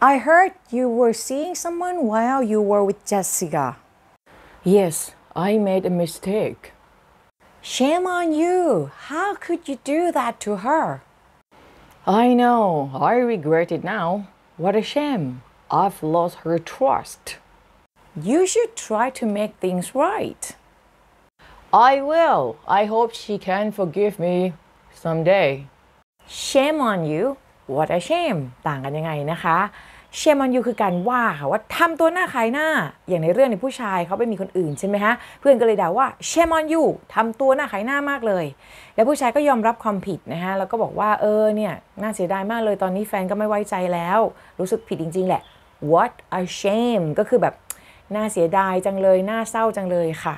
I heard you were seeing someone while you were with Jessica. Yes, I made a mistake. Shame on you. How could you do that to her? I know. I regret it now. What a shame. I've lost her trust. You should try to make things right. I will. I hope she can forgive me someday. Shame on you. what a shame ต่างกันยังไงนะคะ Shame on you คือการว่าค่ะว่าทำตัวหน้าขายหน้า อย่างในเรื่องในผู้ชายเขาไปมีคนอื่นใช่ไหมฮะเพื่อนก็เลยด่าว่า Shame on you ทำตัวหน้าขายหน้ามากเลย แล้วผู้ชายก็ยอมรับความผิดนะฮะ แล้วก็บอกว่าเออเนี่ยน่าเสียดายมากเลยตอนนี้แฟนก็ไม่ไว้ใจแล้ว รู้สึกผิดจริง ๆ แหละ what a shame ก็คือแบบน่าเสียดายจังเลยน่าเศร้าจังเลยค่ะ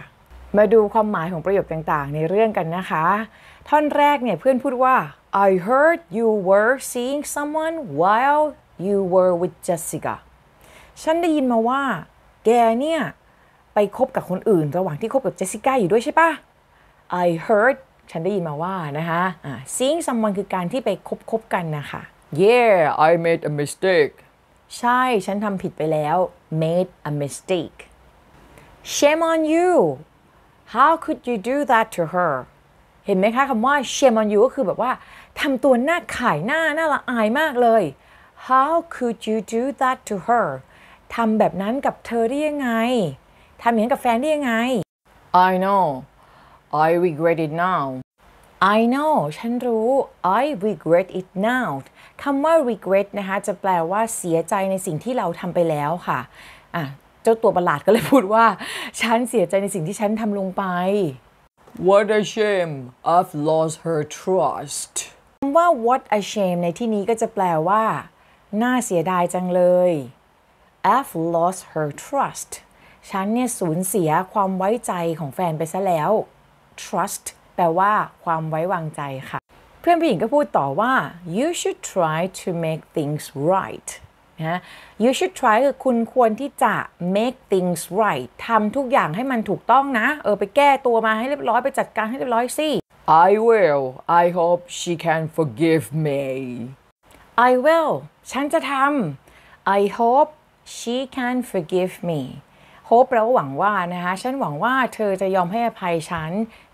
มาดูความหมายของประโยคต่างๆในเรื่องกันนะคะ ท่อนแรกเนี่ยเพื่อนพูดว่า I heard you were seeing someone while you were with Jessica ฉันได้ยินมาว่า แกเนี่ยไปคบกับคนอื่นระหว่างที่คบกับเจสสิก้าอยู่ด้วยใช่ปะ I heard ฉันได้ยินมาว่านะคะะ seeing someone คือการที่ไปคบคบกันนะคะ Yeah I made a mistake ใช่ฉันทำผิดไปแล้ว made a mistake shame on you how could you do that to her เห็นไหมคะคำว่า shame on you ก็คือแบบว่าทำตัวหน้าขายหน้าหน้าละอายมากเลย how could you do that to her ทำแบบนั้นกับเธอได้ยังไง ทำอย่างนี้กับแฟนได้ยังไง I know I regret it now I know ฉันรู้ I regret it now คำว่า regret นะคะ จะแปลว่าเสียใจในสิ่งที่เราทำไปแล้วค่ะอ่ะจ้าตัวประหลาดก็เลยพูดว่า ฉันเสียใจในสิ่งที่ฉันทำลงไป What a shame I've lost her trust คำว่า what a shame ในที่นี้ก็จะแปลว่า น่าเสียดายจังเลย I've lost her trust ฉันเนี่ย สูญเสียความไว้ใจของแฟนไปซะแล้ว trust แปลว่าความไว้วางใจค่ะ เพื่อนผู้หญิงก็พูดต่อว่า you should try to make things right นะ you should try คือคุณควรที่จะ make things right ทำทุกอย่างให้มันถูกต้องนะ เออไปแก้ตัวมาให้เรียบร้อย ไปจัดการให้เรียบร้อยสิ I will I hope she can forgive me I will ฉันจะทำ I hope she can forgive me hope แปลว่าหวังว่านะคะ ฉันหวังว่าเธอจะยอมให้อภัยฉัน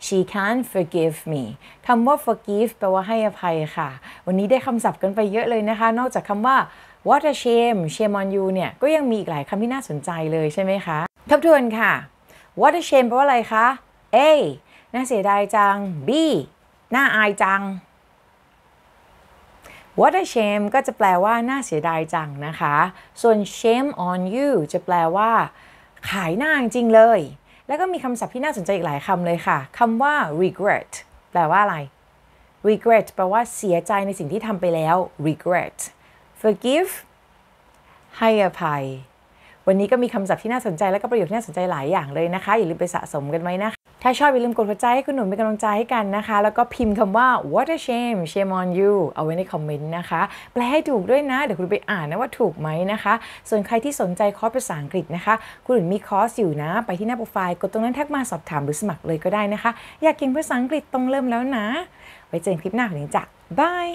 she can forgive me คำว่า forgive แปลว่าให้อภัยค่ะ วันนี้ได้คำศัพท์กันไปเยอะเลยนะคะ นอกจากคำว่า what a shame shame on you เนี่ยก็ยังมีอีกหลายคำที่น่าสนใจเลยใช่ไหมคะทบทวนค่ะ what a shame แปลว่าอะไรคะ A น่าเสียดายจัง B น่าอายจัง what a shame ก็จะแปลว่าน่าเสียดายจังนะคะ ส่วน shame on you จะแปลว่า ขายหน้าจริงเลย แล้วก็มีคำศัพท์ที่น่าสนใจอีกหลายคำเลยค่ะคำว่า regret แปลว่าอะไร regret แปลว่าเสียใจในสิ่งที่ทำไปแล้ว regret forgive ให้อภัยวันนี้ก็มีคำศัพท์ที่น่าสนใจและก็ประโยคที่น่าสนใจหลายอย่างเลยนะคะ อย่าลืมไปสะสมกันไว้นะคะถ้าชอบอย่าลืมกดหัวใจให้คุณหนุ่มเป็นกำลังใจให้กันนะคะ แล้วก็พิมพ์คำว่า what a shame shame on you เอาไว้ในคอมเมนต์นะคะแปลให้ถูกด้วยนะ เดี๋ยวคุณไปอ่านนะว่าถูกไหมนะคะ ส่วนใครที่สนใจคอร์สภาษาอังกฤษนะคะคุณหนุ่มมีคอร์สอยู่นะ ไปที่หน้าโปรไฟล์กดตรงนั้นแท็กมาสอบถามหรือสมัครเลยก็ได้นะคะอยากเก่งภาษาอังกฤษต้องเริ่มแล้วนะไว้เจอกันคลิปหน้าของนี้จ้ะบาย